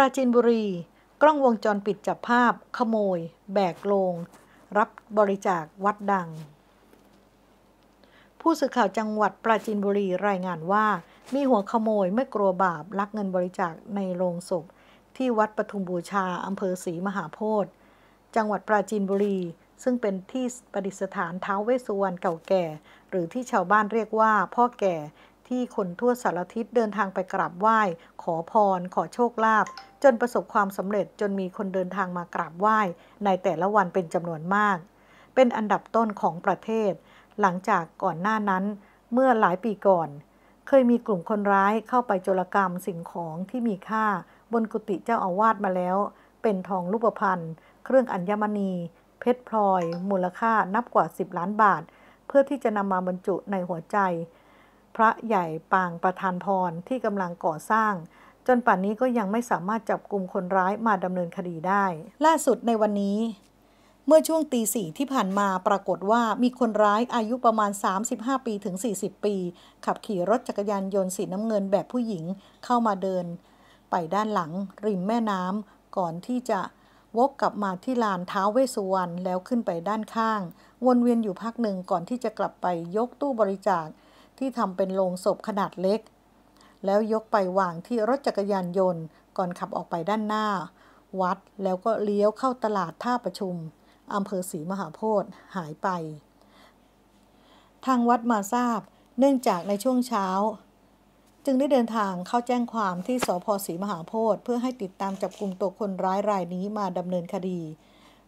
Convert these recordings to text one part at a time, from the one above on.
ราจีนบุรีกล้องวงจรปิดจับภาพ ขโมย แบกโลง รับบริจาควัดดัง ผู้สื่อข่าวจังหวัดปราจีนบุรีรายงานว่า มีหัวขโมยไม่กลัวบาปลักเงินบริจาคในโรงศพที่วัดปทุมบูชาอำเภอศรีมหาโพธิ์จังหวัดปราจีนบุรี ซึ่งเป็นที่ประดิษฐานเท้าเวสสุวรรณเก่าแก่หรือที่ชาวบ้านเรียกว่าพ่อแก่ที่คนทั่วสารทิศเดินทางไปกราบไหว้ ขอพร ขอโชคลาภจนประสบความสำเร็จจนมีคนเดินทางมากราบไหว้ ในแต่ละวันเป็นจำนวนมาก เป็นอันดับต้นของประเทศ หลังจากก่อนหน้านั้น เมื่อหลายปีก่อน เคยมีกลุ่มคนร้ายเข้าไปโจรกรรมสิ่งของที่มีค่าบนกุฏิเจ้าอาวาสมาแล้ว เป็นทองรูปพรรณเครื่องอัญมณี เพชรพลอย มูลค่านับกว่า10ล้านบาทเพื่อที่จะนำมาบรรจุในหัวใจพระใหญ่ปางประธานพร ที่กำลังก่อสร้าง จนป่านนี้ก็ยังไม่สามารถจับกลุ่มคนร้ายมาดำเนินคดีได้ ล่าสุดในวันนี้ เมื่อช่วงตีสี่ที่ผ่านมาปรากฏว่ามีคนร้ายอายุประมาณ 35 ปีถึง 40 ปี ขับขี่รถจักรยานยนต์สีน้ำเงินแบบผู้หญิงเข้ามาเดินไปด้านหลัง ริมแม่น้ำก่อนที่จะวกกลับมาที่ลานเท้าเวสุวรรณแล้วขึ้นไปด้านข้าง วนเวียนอยู่พักหนึ่งก่อนที่จะกลับไปยกตู้บริจาคที่ทำเป็นโลงศพขนาดเล็ก แล้วยกไปวางที่รถจักรยานยนต์ก่อนขับออกไปด้านหน้า วัดแล้วก็เลี้ยวเข้าตลาดท่าประชุมอำเภอศรีมหาโพธิ์หายไป ทางวัดมาทราบเนื่องจากในช่วงเช้า จึงได้เดินทางเข้าแจ้งความที่สพศรีมหาโพธิ์เพื่อให้ติดตามจับกลุ่มตัวคนร้ายรายนี้มาดำเนินคดี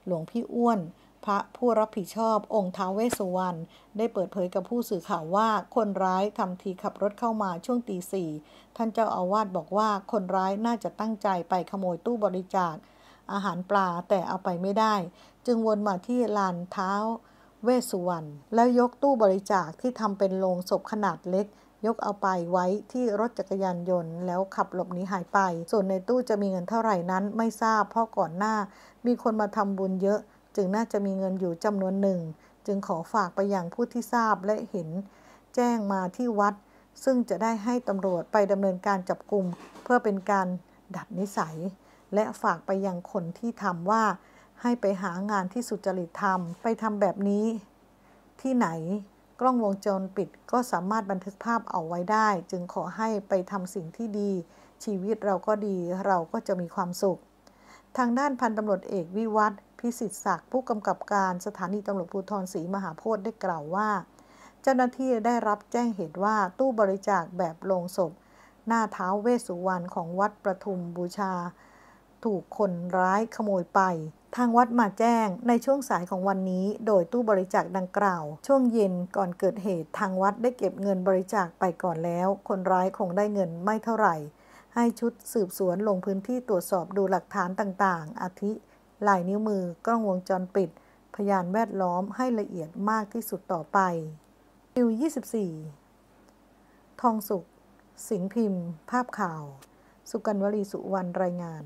หลวงพี่อ้วนพระผู้รับผิดชอบองค์ท้าวเวสุวรรณได้เปิดเผยกับผู้สื่อข่าวว่า คนร้ายทำทีขับรถเข้ามาช่วงตีสี่ ท่านเจ้าอาวาสบอกว่าคนร้ายน่าจะตั้งใจไปขโมยตู้บริจาค อาหารปลาแต่เอาไปไม่ได้ จึงวนมาที่ลานเท้าเวสุวรรณแล้วยกตู้บริจาคที่ทำเป็นโลงศพขนาดเล็ก ยกเอาไปไว้ที่รถจักรยานยนต์ แล้วขับหลบหนีหายไป ส่วนในตู้จะมีเงินเท่าไหร่นั้นไม่ทราบเพราะก่อนหน้า มีคนมาทำบุญเยอะจึงน่าจะมีเงินอยู่จำนวนหนึ่ง จึงขอฝากไปยังผู้ที่ทราบและเห็นแจ้งมาที่วัด ซึ่งจะได้ให้ตำรวจไปดำเนินการจับกลุ่มเพื่อเป็นการดัดนิสัย และฝากไปยังคนที่ทำว่า ให้ไปหางานที่สุจริตทำไปทำแบบนี้ ที่ไหนกล้องวงจรปิดก็สามารถบันทึกภาพเอาไว้ได้ จึงขอให้ไปทำสิ่งที่ดี ชีวิตเราก็ดี เราก็จะมีความสุข ทางด้านพันตำรวจเอกวิวัฒน์พิสิทธิศักดิ์ผู้กำกับการสถานีตำรวจภูธรศรีมหาโพธิ์ได้กล่าวว่า เจ้าหน้าที่ได้รับแจ้งเหตุว่าตู้บริจาคแบบโลงศพ หน้าเท้าเวสุวรรณของวัดประทุมบูชา ถูกคนร้ายขโมยไป ทางวัดมาแจ้ง ในช่วงสายของวันนี้โดยตู้บริจาคดังกล่าว ช่วงเย็น ก่อนเกิดเหตุทางวัดได้เก็บเงินบริจาคไปก่อนแล้ว คนร้ายคงได้เงินไม่เท่าไหร่ ให้ชุดสืบสวนลงพื้นที่ตรวจสอบดูหลักฐานต่างๆ อาทิลายนิ้วมือกล้องวงจรปิด พยานแวดล้อมให้ละเอียดมากที่สุดต่อไปคิว24 ทองสุข สิงพิมพ์ ภาพข่าว สุกันวลีสุวรรณรายงาน